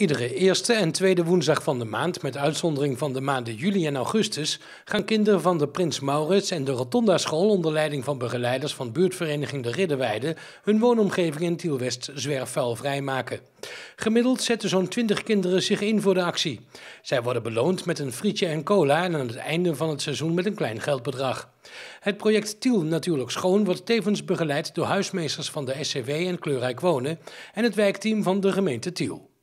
Iedere eerste en tweede woensdag van de maand, met uitzondering van de maanden juli en augustus, gaan kinderen van de Prins Maurits en de Rotonda School onder leiding van begeleiders van buurtvereniging De Ridderweide hun woonomgeving in Tielwest zwerfvuil vrijmaken. Gemiddeld zetten zo'n 20 kinderen zich in voor de actie. Zij worden beloond met een frietje en cola en aan het einde van het seizoen met een klein geldbedrag. Het project Tiel Natuurlijk Schoon wordt tevens begeleid door huismeesters van de SCW en Kleurrijk Wonen en het wijkteam van de gemeente Tiel.